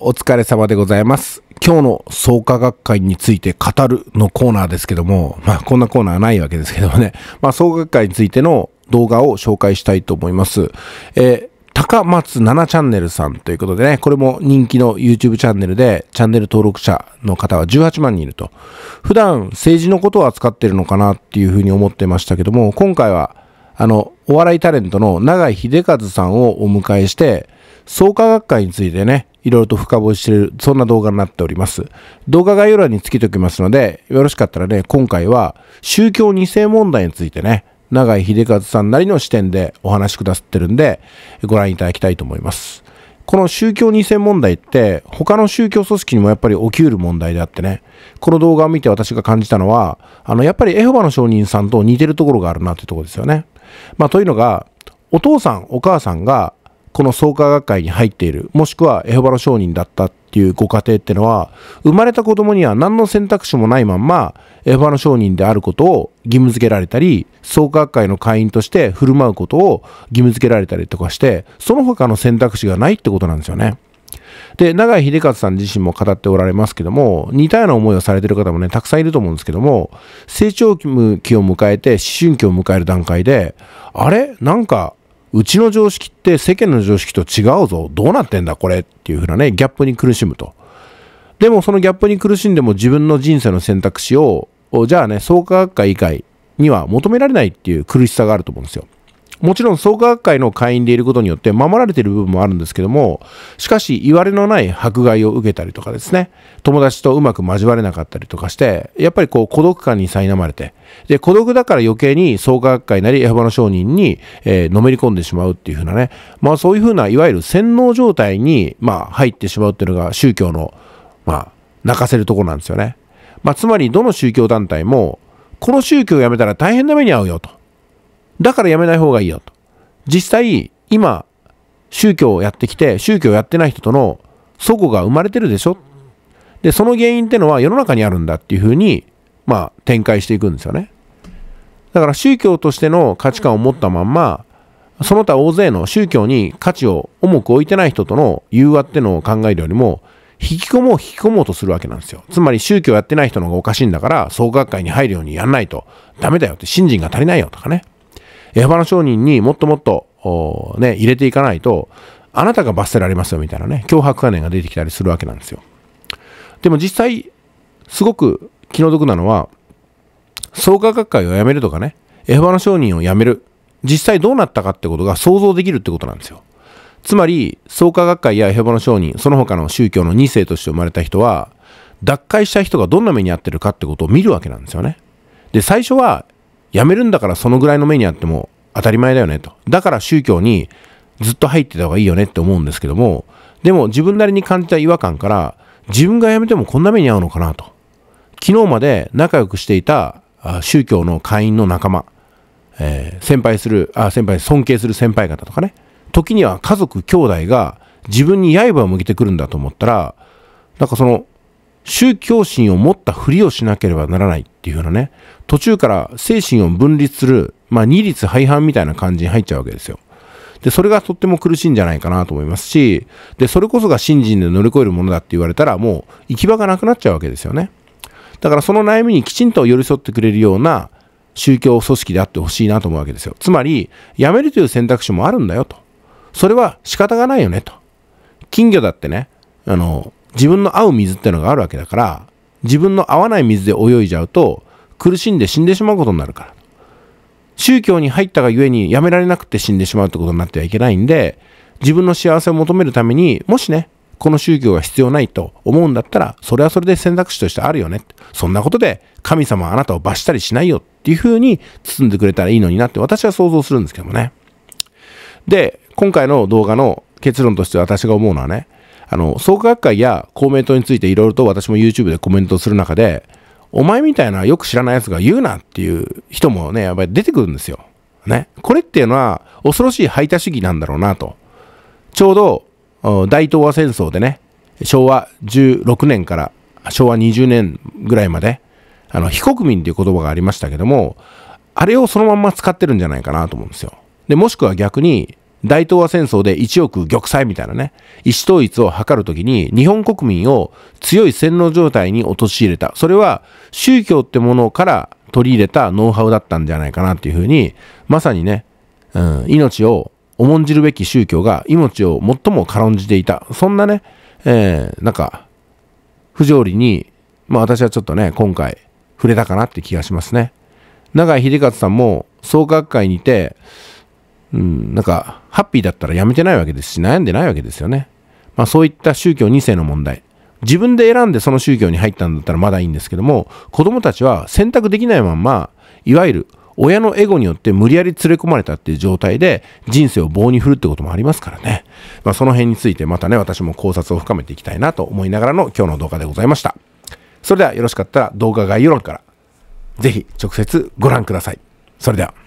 お疲れ様でございます。今日の創価学会について語るのコーナーですけども、まあこんなコーナーないわけですけどもね、まあ創価学会についての動画を紹介したいと思います。えー、高松7チャンネルさんということでね、これも人気の YouTube チャンネルで、チャンネル登録者の方は18万人いると。普段政治のことを扱ってるのかなっていうふうに思ってましたけども、今回はあの、お笑いタレントの永井秀和さんをお迎えして、創価学会についてね、いろいろと深掘りしてる、そんな動画になっております。動画概要欄につけておきますので、よろしかったらね、今回は宗教2世問題についてね、永井秀和さんなりの視点でお話しくださってるんで、ご覧いただきたいと思います。この宗教2世問題って、他の宗教組織にもやっぱり起きうる問題であってね、この動画を見て私が感じたのは、あの、やっぱりエホバの証人さんと似てるところがあるなってとこですよね。まあ、というのが、お父さん、お母さんがこの創価学会に入っている、もしくはエホバの商人だったっていうご家庭ってのは、生まれた子供には何の選択肢もないまんま、エホバの商人であることを義務付けられたり、創価学会の会員として振る舞うことを義務付けられたりとかして、その他の選択肢がないってことなんですよね。で、永井秀和さん自身も語っておられますけども、似たような思いをされてる方もね、たくさんいると思うんですけども、成長期を迎えて、思春期を迎える段階で、あれなんか、うちの常識って世間の常識と違うぞ。どうなってんだこれっていう風なね、ギャップに苦しむと。でもそのギャップに苦しんでも自分の人生の選択肢を、じゃあね、創価学会以外には求められないっていう苦しさがあると思うんですよ。もちろん創価学会の会員でいることによって守られている部分もあるんですけども、しかし、いわれのない迫害を受けたりとかですね、友達とうまく交われなかったりとかして、やっぱりこう孤独感に苛まれて、で、孤独だから余計に創価学会なりエホバの商人に、えー、のめり込んでしまうっていうふうなね、まあそういうふうな、いわゆる洗脳状態に、まあ入ってしまうっていうのが宗教の、まあ、泣かせるところなんですよね。まあつまり、どの宗教団体も、この宗教をやめたら大変な目に遭うよと。だからやめない方がいいよと。実際、今、宗教をやってきて、宗教をやってない人との祖語が生まれてるでしょで、その原因ってのは世の中にあるんだっていうふうに、まあ、展開していくんですよね。だから宗教としての価値観を持ったまんま、その他大勢の宗教に価値を重く置いてない人との融和ってのを考えるよりも、引き込もう引き込もうとするわけなんですよ。つまり宗教やってない人の方がおかしいんだから、創学会に入るようにやんないとダメだよって、信心が足りないよとかね。エハバナ商人にもっともっと、ね、入れていかないと、あなたが罰せられますよみたいなね、脅迫観念が出てきたりするわけなんですよ。でも実際、すごく気の毒なのは、創価学会を辞めるとかね、エハバナ商人を辞める。実際どうなったかってことが想像できるってことなんですよ。つまり、創価学会やエヘバの商人、その他の宗教の2世として生まれた人は、脱会した人がどんな目に遭ってるかってことを見るわけなんですよね。で、最初は辞めるんだからそのぐらいの目にあっても当たり前だよねと。だから宗教にずっと入ってた方がいいよねって思うんですけども、でも自分なりに感じた違和感から、自分が辞めてもこんな目に遭うのかなと。昨日まで仲良くしていた宗教の会員の仲間、えー、先輩する、あ、先輩、尊敬する先輩方とかね、時には家族、兄弟が自分に刃を向けてくるんだと思ったら、なんかその、宗教心を持ったふりをしなければならないっていううなね、途中から精神を分立する、まあ二律廃反みたいな感じに入っちゃうわけですよ。で、それがとっても苦しいんじゃないかなと思いますし、で、それこそが信心で乗り越えるものだって言われたら、もう行き場がなくなっちゃうわけですよね。だからその悩みにきちんと寄り添ってくれるような宗教組織であってほしいなと思うわけですよ。つまり、辞めるという選択肢もあるんだよと。それは仕方がないよねと。金魚だってね、あの、自分の合う水ってのがあるわけだから、自分の合わない水で泳いじゃうと、苦しんで死んでしまうことになるから。宗教に入ったがゆえにやめられなくて死んでしまうってことになってはいけないんで、自分の幸せを求めるために、もしね、この宗教が必要ないと思うんだったら、それはそれで選択肢としてあるよね。そんなことで神様はあなたを罰したりしないよっていうふうに包んでくれたらいいのになって私は想像するんですけどもね。で、今回の動画の結論として私が思うのはね、あの、創価学会や公明党についていろいろと私も YouTube でコメントする中で、お前みたいなよく知らない奴が言うなっていう人もね、やっぱり出てくるんですよ。ね。これっていうのは恐ろしい排他主義なんだろうなと。ちょうど大東亜戦争でね、昭和16年から昭和20年ぐらいまで、あの、非国民っていう言葉がありましたけども、あれをそのまんま使ってるんじゃないかなと思うんですよ。で、もしくは逆に、大東亜戦争で一億玉砕みたいなね、意思統一を図るときに日本国民を強い洗脳状態に陥れた。それは宗教ってものから取り入れたノウハウだったんじゃないかなっていうふうに、まさにね、うん、命を重んじるべき宗教が命を最も軽んじていた。そんなね、えー、なんか、不条理に、まあ私はちょっとね、今回触れたかなって気がしますね。永井秀勝さんも創価学会にて、うん、なんか、ハッピーだったらやめてないわけですし、悩んでないわけですよね。まあそういった宗教2世の問題。自分で選んでその宗教に入ったんだったらまだいいんですけども、子供たちは選択できないまま、いわゆる親のエゴによって無理やり連れ込まれたっていう状態で人生を棒に振るってこともありますからね。まあその辺についてまたね、私も考察を深めていきたいなと思いながらの今日の動画でございました。それではよろしかったら動画概要欄からぜひ直接ご覧ください。それでは。